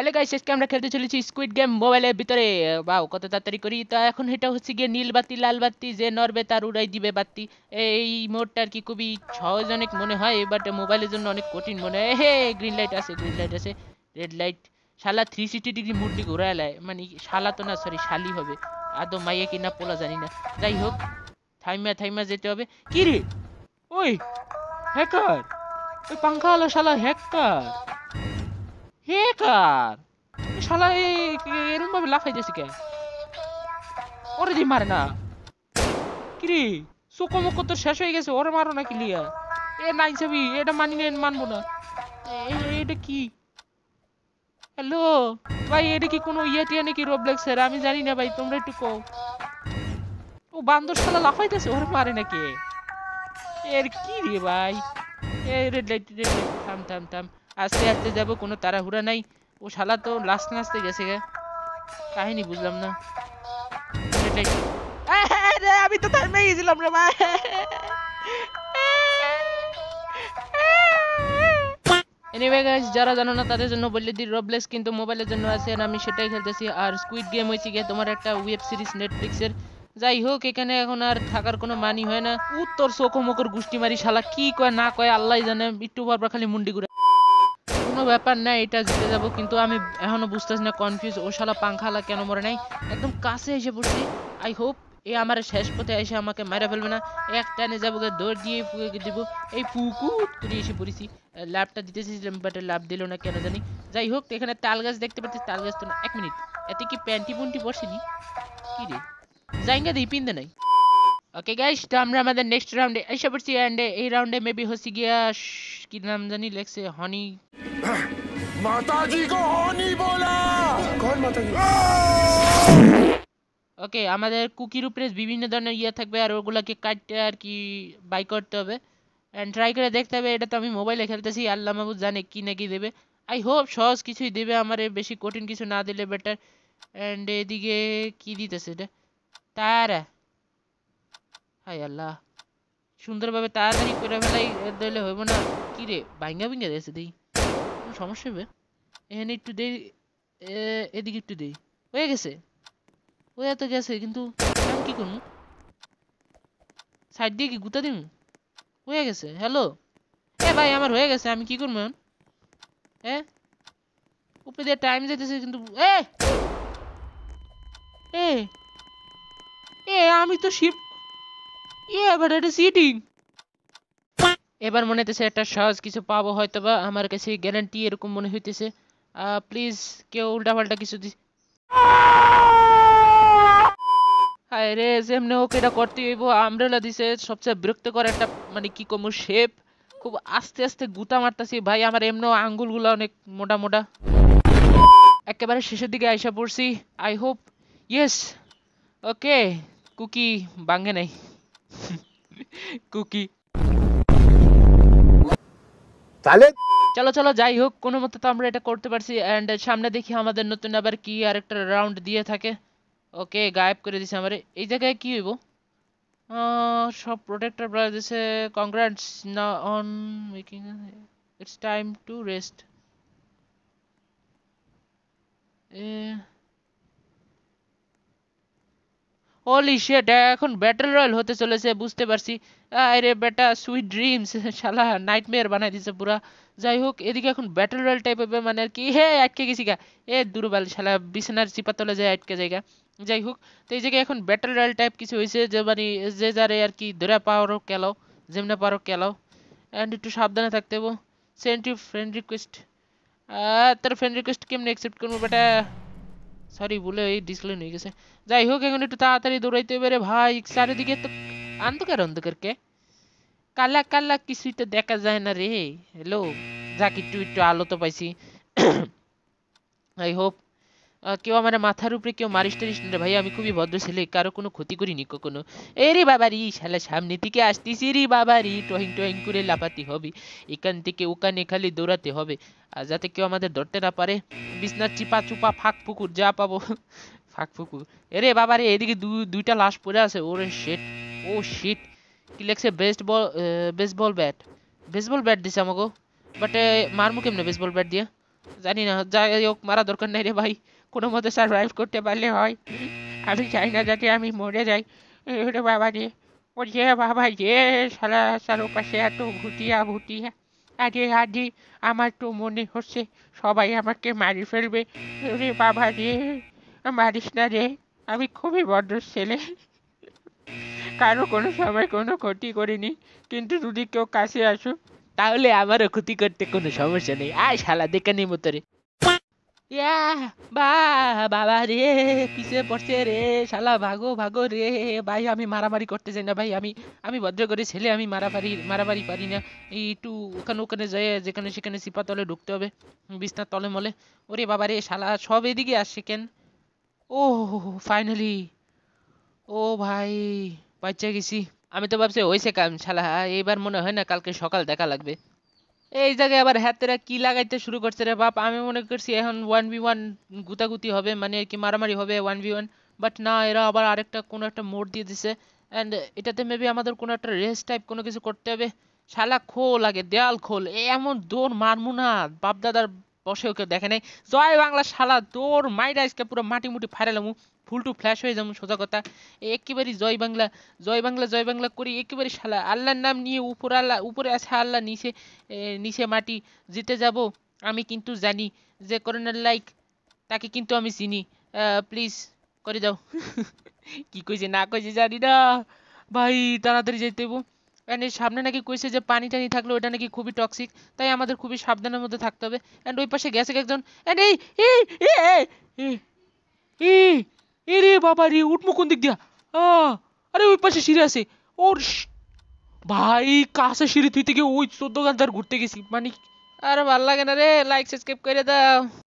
hello guys আজকে আমরা খেলতে চলেছি স্কুইড গেম মোবাইলের ভিতরে বাও কত তাড়াতাড়ি করি তো এখন এটা হচ্ছে গিয়ে নীল বাতি লাল বাতি যে নরবে তার উড়াই দিবে বাতি এই মোডটা আর কি খুবই সহজ অনেক মনে হয় বাট মোবাইলের জন্য অনেক কঠিন মনে হয় হে গ্রিন লাইট আছে গ্রিন লাইট আছে রেড লাইট শালা থ্রি সিক্সটি ডিগ্রি মুডটি ঘুরায় লায় মানে শালা তো না সরি শালি হবে আদৌ মাইয়া কিনা পোলা জানি না যাই হোক থাইমা থাইমা যেতে হবে কি রে ওই হ্যাকার ওই পাঙ্খা পাঙ্খাওয়ালা শালা হ্যাকার হ্যাকার শালা কে ওরে মারে না কিরে চোখো মুখো তো শেষ হয়ে গেছে ওরে মারো না কিলিয়া এ নাই ছবি এটা মানি মানবো না এটা কি হ্যালো ভাই এটা কি কোনো ইয়ে টিয়া নাকি রোবলেক্স এর আমি জানি না ভাই তোমরা একটু কও ও বান্দর শালা লাফাইতেছে ওর মারে না কে এর কি রে ভাই এ রেড লাইট রেড লাইট থাম থাম থাম আস্তে আস্তে যাবো কোনো তাড়াহুড়া নাই ও শালা তো লাস্ট নাচতে গেছে গে কাহিনী বুঝলাম না আমি তো মেয়ে গেছিলাম রে মা এনিওয়ে গাইস যারা জানো না তাদের জন্য বললে দি রবলেস কিন্তু মোবাইলের জন্য আছে আর আমি সেটাই খেলতেছি আর স্কুইড গেম হয়েছে গিয়ে তোমার একটা ওয়েব সিরিজ নেটফ্লিক্সের যাই হোক এখানে এখন আর থাকার কোনো মানি হয় না উত্তর চোখমোকর গুষ্টি মারি শালা কি কয় না কয় আল্লাহ জানে একটু পর খালি মুন্ডি ঘুরে কোনো ব্যাপার না এটা জিতে যাব কিন্তু আমি এখনও বুঝতেছি না কনফিউজ ও শালা পাংখালা কেন মরে নাই একদম কাছে এসে পড়ছি আই হোপ এ আমার শেষ পথে এসে আমাকে মেরে ফেলবে না এক টানে যাবো দৌড় দিয়ে দেবো এই পুকুট করে এসে পড়েছি লাভটা দিতেছিলাম বাট লাভ দিল না কেন জানি যাই হোক এখানে তাল গাছ দেখতে পাচ্ছি তাল গাছ তো না এক মিনিট এতে কি প্যান্টি পুন্টি বসেনি কি রে জাইঙ্গা দিই পিন্দে নাই ওকে গাইস তো আমরা আমাদের নেক্সট রাউন্ডে এসে পড়ছি অ্যান্ড এই রাউন্ডে মেবি হচ্ছে গিয়া কি নাম জানি লেখছে হনি মাতাজি কো হনি বলা কোন মাতাজি ওকে আমাদের কুকির উপরে বিভিন্ন ধরনের ইয়ে থাকবে আর ওগুলোকে কাটতে আর কি বাই করতে হবে অ্যান্ড ট্রাই করে দেখতে হবে এটা তো আমি মোবাইলে খেলতেছি আল্লাহ মাহবুব জানে কি না কি দেবে আই হোপ সহজ কিছুই দেবে আমার বেশি কঠিন কিছু না দিলে বেটার অ্যান্ড এদিকে কি দিতেছে এটা তারা হাই আল্লাহ সুন্দরভাবে তাড়াতাড়ি করে ফেলাই দিলে হইব না কিরে বাইঙ্গা ভিঙ্গা দিয়েছে দেই কোনো সমস্যা হবে এখানে একটু দেই এদিকে একটু দেই হয়ে গেছে হয়ে তো গেছে কিন্তু আমি কী করবো সাইড দিয়ে কি গুতা দিম হয়ে গেছে হ্যালো হ্যাঁ ভাই আমার হয়ে গেছে আমি কি করবো এখন হ্যাঁ উপরে দিয়ে টাইম যেতেছে কিন্তু এ এ আমি তো শিপ এ এবার এটা সিটিং এবার মনে হইতেছে একটা সহজ কিছু পাবো হয়তো বা আমার কাছে গ্যারান্টি এরকম মনে হইতেছে প্লিজ কেউ উল্টাপাল্টা কিছু দি হায় রে যেমনি ওকে এটা করতে হইব আমরেলা দিছে সবচেয়ে বিরক্তকর একটা মানে কি কমু শেপ খুব আস্তে আস্তে গুতা মারতাছি ভাই আমার এমনিও আঙ্গুলগুলো অনেক মোটা মোটা একেবারে শেষের দিকে আইসা পড়ছি I hope yes okay cookie বাঙ্গে নাই কুকি তাহলে চলো চলো যাই হোক কোনো মতে তো আমরা এটা করতে পারছি অ্যান্ড সামনে দেখি আমাদের নতুন আবার কি আর একটা রাউন্ড দিয়ে থাকে ওকে গায়েব করে দিছে আমার এই জায়গায় কি হইব সব প্রোটেক্টর বলে দিছে কংগ্রাটস না on making it's time to rest এ হলি শেট এখন ব্যাটল রয়্যাল হতে চলেছে বুঝতে পারছি আরে বেটা সুইট ড্রিমস শালা নাইটমেয়ার বানাই দিছে পুরা যাই হোক এদিকে এখন ব্যাটল রয়্যাল টাইপ হবে মানে আর কি হে আটকে গেছি গা এ দুর্বল শালা বিছানার চিপা তলে যায় আটকে জায়গা যাই হোক তো এই জায়গায় এখন ব্যাটল রয়্যাল টাইপ কিছু হয়েছে যে মানে যে যারে আর কি ধরে পাওয়ারও কেলাও যেমনে পারো কেলাও অ্যান্ড একটু সাবধানে থাকতে হবো সেন্ট্রি ফ্রেন্ড রিকোয়েস্ট তার ফ্রেন্ড রিকোয়েস্ট কেমনি অ্যাকসেপ্ট করবো বেটা সরি বলে এই ডিসপ্লে হয়ে গেছে যাই হোক এখন একটু তাড়াতাড়ি দৌড়াইতে এবারে ভাই চারিদিকে তো অন্ধকার অন্ধকার কে কালা কালা কিছুই তো দেখা যায় না রে হ্যালো যাক একটু একটু আলো তো পাইছি আই হোপ কেউ আমার মাথার উপরে কেউ মারিস টারিস না ভাই আমি খুবই ভদ্র ছেলে কারো কোনো ক্ষতি করিনি কখনো এ রে বাবা রি শালা সামনে থেকে আসতিস রে বাবা রি টহিং টহিং করে লাফাতে হবে এখান থেকে ওখানে খালি দৌড়াতে হবে আর যাতে কেউ আমাদের ধরতে না পারে বিছনার চিপা চুপা ফাঁক পুকুর যা পাবো ফাঁক পুকুর এরে বাবা রে এদিকে দুইটা লাশ পড়ে আছে ওরে শেট ও শেট কি লেখছে best ball baseball bat baseball bat দিছে আমাকে বাট মারমু কেমনে বেসবল ব্যাট দিয়ে জানি না যাই হোক মারা দরকার নাই রে ভাই কোনো মতো সার্ভাইভ করতে পারলে হয় আমি চাই না যাতে আমি মরে যাই ওরে বাবা রে ওরে বাবা যে সারা সারো পাশে এত ভুটিয়া ভুটিয়া আরে আজি আমার তো মনে হচ্ছে সবাই আমাকে মারি ফেলবে ওরে বাবা রে মারিস না রে আমি খুবই বড্ড ছেলে কারো কোনো সময় কোনো ক্ষতি করিনি কিন্তু যদি কেউ কাছে আসো তাহলে আমারও ক্ষতি করতে কোনো সমস্যা নেই আয় শালা দেখে নেই মতো রে ইয়া বা বাবা রে পিছে পড়ছে রে শালা ভাগো ভাগো রে ভাই আমি মারামারি করতে চাই না ভাই আমি আমি ভদ্র করে ছেলে আমি মারামারি মারামারি পারি না একটু ওখানে ওখানে যেয়ে যেখানে সেখানে সিপা তলে ঢুকতে হবে বিছনার তলে মলে ওরে বাবা রে শালা সব এদিকে আসছে কেন ও ফাইনালি ও ভাই বাচ্চা গেছি আমি তো ভাবছি হয়েছে কাম শালা এবার মনে হয় না কালকে সকাল দেখা লাগবে এই জায়গায় আবার হ্যাতেরা কি লাগাইতে শুরু করছে রে বাপ আমি মনে করছি এখন ওয়ান ভি ওয়ান গুতাগুতি হবে মানে আর কি মারামারি হবে ওয়ান ভি ওয়ান বাট না এরা আবার আরেকটা কোনো একটা মোড় দিয়ে দিছে অ্যান্ড এটাতে মেবি আমাদের কোনো একটা রেস টাইপ কোনো কিছু করতে হবে শালা খোল আগে দেয়াল খোল এমন দৌড় মারমু না বাপ দাদার বসেও কেউ দেখে নাই জয় বাংলা সালা তোর মাইরা আজকে পুরো মাটি মুটি ফাইরালামু ফুল টু ফ্ল্যাশ হয়ে যাবো সোজা কথা একেবারে জয় বাংলা জয় বাংলা জয় বাংলা করি একেবারে সালা আল্লাহর নাম নিয়ে উপর আল্লাহ উপরে আছে আল্লাহ নিচে নিচে মাটি জিতে যাব আমি কিন্তু জানি যে করোনার লাইক তাকে কিন্তু আমি চিনি প্লিজ করে যাও কি কইছে না কইছে জানি না ভাই তাড়াতাড়ি যেতে অ্যান্ড এর সামনে নাকি কইছে যে পানি টানি থাকলে ওটা নাকি খুবই টক্সিক তাই আমাদের খুবই সাবধানের মধ্যে থাকতে হবে অ্যান্ড ওই পাশে গেছে একজন অ্যান্ড এই এ রে বাবা রে উঠমু কোন দিক দিয়া আরে ওই পাশে সিঁড়ি আছে ওর ভাই কাছে সিঁড়ি তুই থেকে ওই চোদ্দ গান্ধার ঘুরতে গেছি মানে আরে ভাল লাগে না রে লাইক সাবস্ক্রাইব করে দাও